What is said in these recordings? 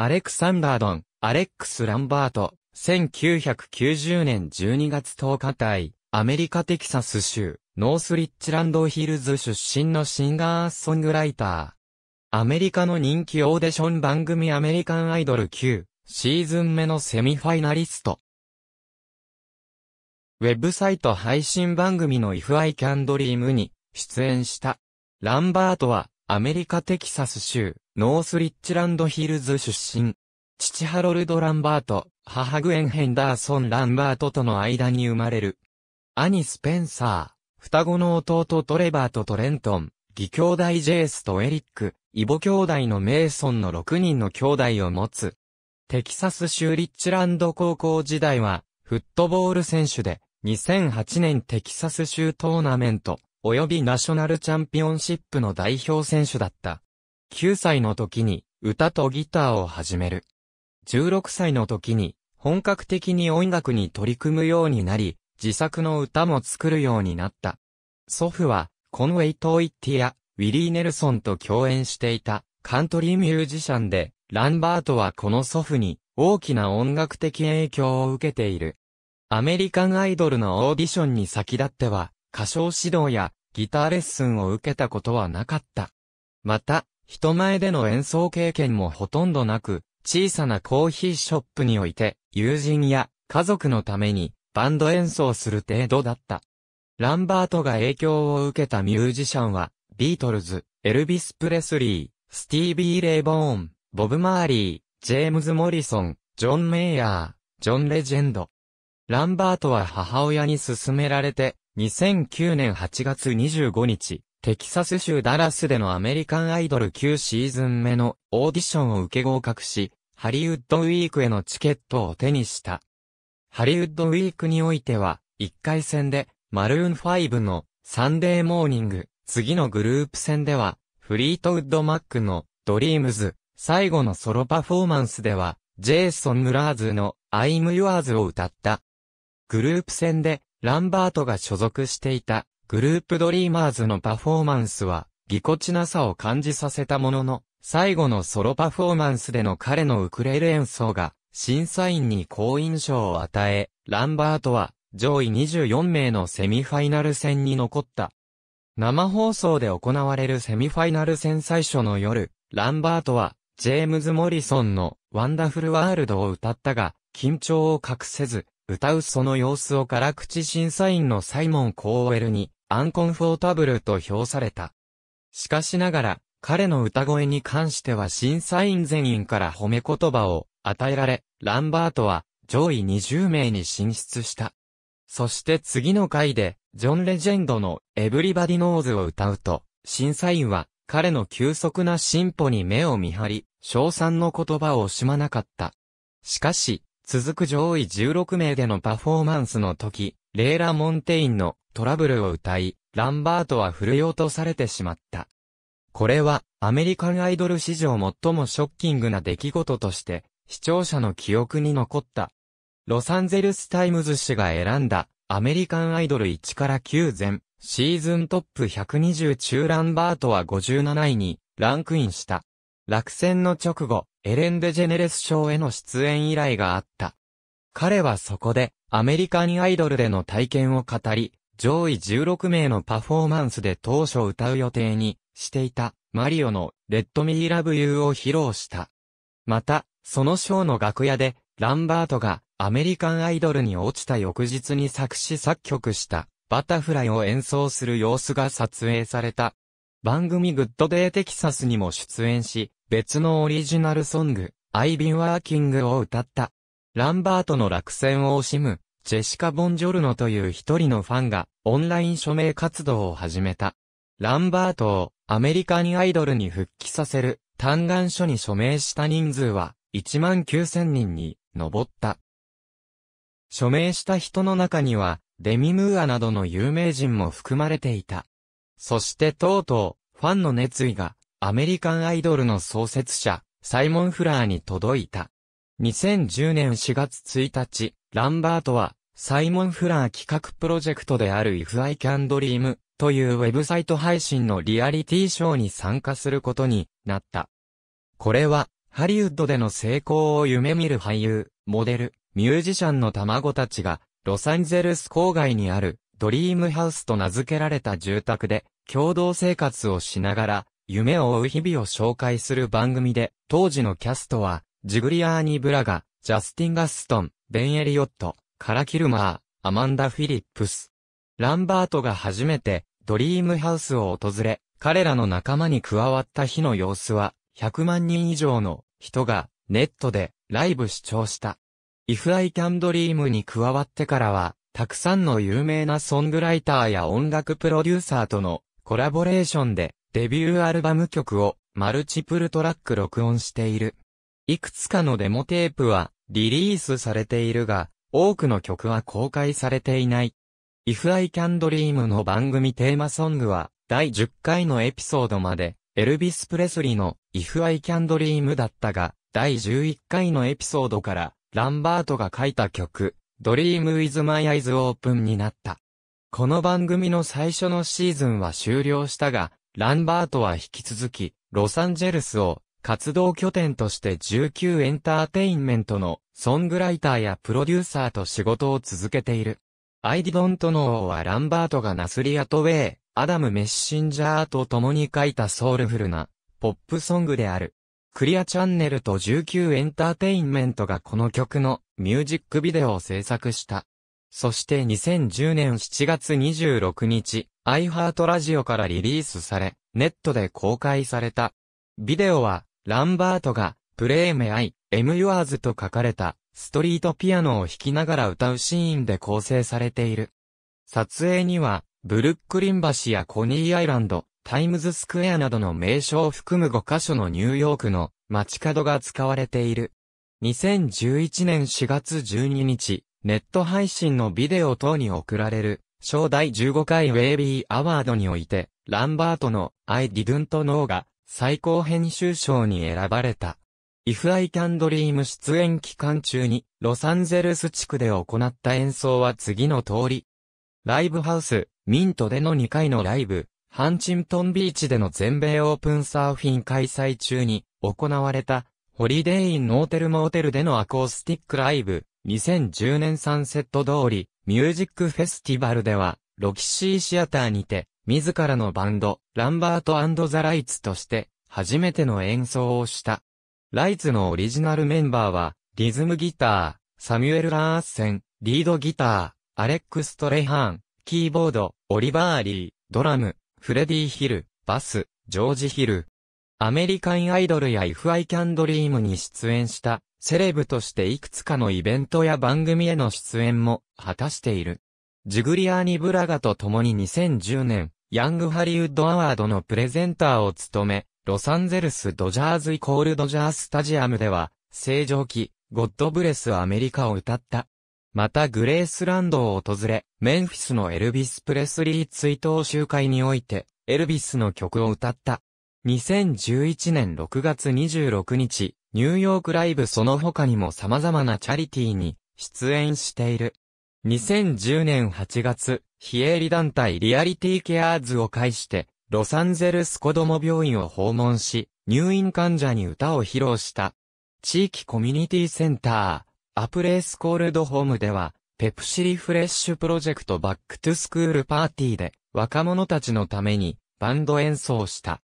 アレクサンダードン、アレックス・ランバート、1990年12月10日対、アメリカ・テキサス州、ノースリッチランドヒルズ出身のシンガーソングライター。アメリカの人気オーディション番組アメリカンアイドル9、シーズン目のセミファイナリスト。ウェブサイト配信番組の If I Can Dream に出演した。ランバートはアメリカテキサス州、ノースリッチランドヒルズ出身。父ハロルド・ランバート、母グエン・ヘンダーソン・ランバートとの間に生まれる。兄スペンサー、双子の弟トレバーとトレントン、義兄弟ジェイスとエリック、イボ兄弟のメイソンの6人の兄弟を持つ。テキサス州リッチランド高校時代は、フットボール選手で、2008年テキサス州トーナメント、及びナショナルチャンピオンシップの代表選手だった。9歳の時に歌とギターを始める。16歳の時に本格的に音楽に取り組むようになり、自作の歌も作るようになった。祖父はコンウェイ・トイッティやウィリー・ネルソンと共演していたカントリーミュージシャンで、ランバートはこの祖父に大きな音楽的影響を受けている。アメリカンアイドルのオーディションに先立っては、歌唱指導やギターレッスンを受けたことはなかった。また、人前での演奏経験もほとんどなく、小さなコーヒーショップにおいて、友人や家族のためにバンド演奏する程度だった。ランバートが影響を受けたミュージシャンは、ビートルズ、エルビス・プレスリー、スティービー・レイボーン、ボブ・マーリー、ジェームズ・モリソン、ジョン・メイヤー、ジョン・レジェンド。ランバートは母親に勧められて、2009年8月25日、テキサス州ダラスでのアメリカンアイドル9シーズン目のオーディションを受け合格し、ハリウッドウィークへのチケットを手にした。ハリウッドウィークにおいては、1回戦で、マルーン5のサンデーモーニング、次のグループ戦では、フリートウッドマックのドリームズ、最後のソロパフォーマンスでは、ジェイソン・ムラーズの I'm Yours を歌った。グループ戦でランバートが所属していたグループドリーマーズのパフォーマンスは、ぎこちなさを感じさせたものの、最後のソロパフォーマンスでの彼のウクレレ演奏が、審査員に好印象を与え、ランバートは上位24名のセミファイナル戦に残った。生放送で行われるセミファイナル戦最初の夜、ランバートはジェームズ・モリソンのワンダフル・ワールドを歌ったが、緊張を隠せず、歌うその様子を辛口審査員のサイモン・コーウェルに、アンコンフォータブルと評された。しかしながら、彼の歌声に関しては審査員全員から褒め言葉を与えられ、ランバートは上位20名に進出した。そして次の回で、ジョン・レジェンドのエブリバディ・ノーズを歌うと、審査員は彼の急速な進歩に目を見張り、賞賛の言葉を惜しまなかった。しかし、続く上位16名でのパフォーマンスの時、レーラ・モンテインのトラブルを歌い、ランバートは振よ落とされてしまった。これはアメリカンアイドル史上最もショッキングな出来事として、視聴者の記憶に残った。ロサンゼルスタイムズ氏が選んだアメリカンアイドル1から9前シーズントップ120中ランバートは57位にランクインした。落選の直後、エレン・デジェネレス賞への出演依頼があった。彼はそこで、アメリカンアイドルでの体験を語り、上位16名のパフォーマンスで当初歌う予定にしていた、マリオの、レッド・ミー・ラブ・ユーを披露した。また、そのショーの楽屋で、ランバートが、アメリカンアイドルに落ちた翌日に作詞作曲した、バタフライを演奏する様子が撮影された。番組グッドデーテキサスにも出演し、別のオリジナルソング、I've been working を歌った。ランバートの落選を惜しむ、ジェシカ・ボンジョルノという一人のファンが、オンライン署名活動を始めた。ランバートを、アメリカにアイドルに復帰させる、嘆願書に署名した人数は、19000人に、上った。署名した人の中には、デミムーアなどの有名人も含まれていた。そしてとうとう、ファンの熱意が、アメリカンアイドルの創設者、サイモン・フラーに届いた。2010年4月1日、ランバートは、サイモン・フラー企画プロジェクトである If I Can Dream というウェブサイト配信のリアリティショーに参加することになった。これは、ハリウッドでの成功を夢見る俳優、モデル、ミュージシャンの卵たちが、ロサンゼルス郊外にある、ドリームハウスと名付けられた住宅で、共同生活をしながら、夢を追う日々を紹介する番組で、当時のキャストは、ジグリアーニ・ブラガ、ジャスティン・ガストン、ベン・エリオット、カラ・キルマー、アマンダ・フィリップス。ランバートが初めて、ドリームハウスを訪れ、彼らの仲間に加わった日の様子は、100万人以上の人がネットでライブ視聴した。If I Can Dream に加わってからは、たくさんの有名なソングライターや音楽プロデューサーとのコラボレーションでデビューアルバム曲をマルチプルトラック録音している。いくつかのデモテープはリリースされているが、多くの曲は公開されていない。If I Can Dream の番組テーマソングは、第10回のエピソードまで、エルビス・プレスリーの If I Can Dream だったが、第11回のエピソードから、ランバートが書いた曲、Dream with My Eyes Open になった。この番組の最初のシーズンは終了したが、ランバートは引き続き、ロサンゼルスを活動拠点として19エンターテインメントのソングライターやプロデューサーと仕事を続けている。I didn't know はランバートがナスリアトウェイ、アダム・メッシンジャーと共に書いたソウルフルなポップソングである。クリアチャンネルと19エンターテインメントがこの曲のミュージックビデオを制作した。そして2010年7月26日、iHeart ラジオからリリースされ、ネットで公開された。ビデオは、ランバートが、プレイメアイ、エムユアーズと書かれた、ストリートピアノを弾きながら歌うシーンで構成されている。撮影には、ブルックリン橋やコニーアイランド、タイムズスクエアなどの名称を含む5カ所のニューヨークの街角が使われている。2011年4月12日、ネット配信のビデオ等に送られる、初第15回ウェイビーアワードにおいて、ランバートの I didn't know が最高編集賞に選ばれた。If I Can Dream 出演期間中に、ロサンゼルス地区で行った演奏は次の通り。ライブハウス、ミントでの2回のライブ、ハンチントンビーチでの全米オープンサーフィン開催中に行われた、ホリデーインノーテルモーテルでのアコースティックライブ、2010年サンセット通り、ミュージックフェスティバルでは、ロキシーシアターにて、自らのバンド、ランバートザ・ライツとして、初めての演奏をした。ライツのオリジナルメンバーは、リズムギター、サミュエル・ラーッセン、リードギター、アレックス・トレハン、キーボード、オリバー・リー、ドラム、フレディ・ヒル、バス、ジョージ・ヒル、アメリカンアイドルや If I Can Dream に出演したセレブとしていくつかのイベントや番組への出演も果たしている。ジグリアーニ・ブラガと共に2010年、ヤングハリウッドアワードのプレゼンターを務め、ロサンゼルスドジャーズイコールドジャースタジアムでは、正常期、ゴッドブレスアメリカを歌った。またグレースランドを訪れ、メンフィスのエルビス・プレスリー追悼集会において、エルビスの曲を歌った。2011年6月26日、ニューヨークライブその他にも様々なチャリティーに出演している。2010年8月、非営利団体リアリティケアーズを介して、ロサンゼルス子供病院を訪問し、入院患者に歌を披露した。地域コミュニティセンター、アプレースコールドホームでは、ペプシリフレッシュプロジェクトバックトゥスクールパーティーで、若者たちのために、バンド演奏した。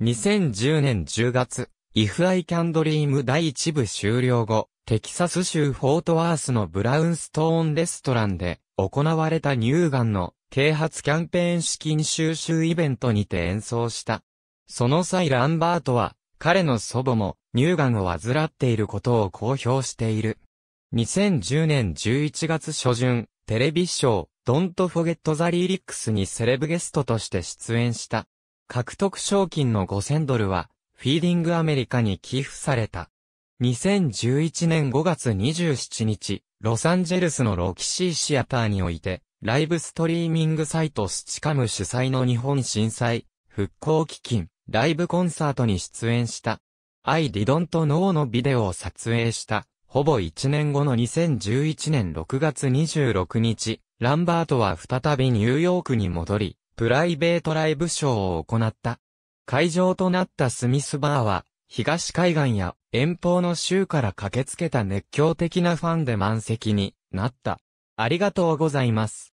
2010年10月、If I Can Dream 第1部終了後、テキサス州フォートワースのブラウンストーンレストランで行われた乳がんの啓発キャンペーン資金収集イベントにて演奏した。その際ランバートは彼の祖母も乳がんを患っていることを公表している。2010年11月初旬、テレビショー、Don't Forget the Lyrics にセレブゲストとして出演した。獲得賞金の5000ドルは、フィーディングアメリカに寄付された。2011年5月27日、ロサンゼルスのロキシーシアターにおいて、ライブストリーミングサイトスチカム主催の日本震災、復興基金、ライブコンサートに出演した。I didn't know のビデオを撮影した。ほぼ1年後の2011年6月26日、ランバートは再びニューヨークに戻り、プライベートライブショーを行った。会場となったスミスバーは、東海岸や遠方の州から駆けつけた熱狂的なファンで満席になった。ありがとうございます。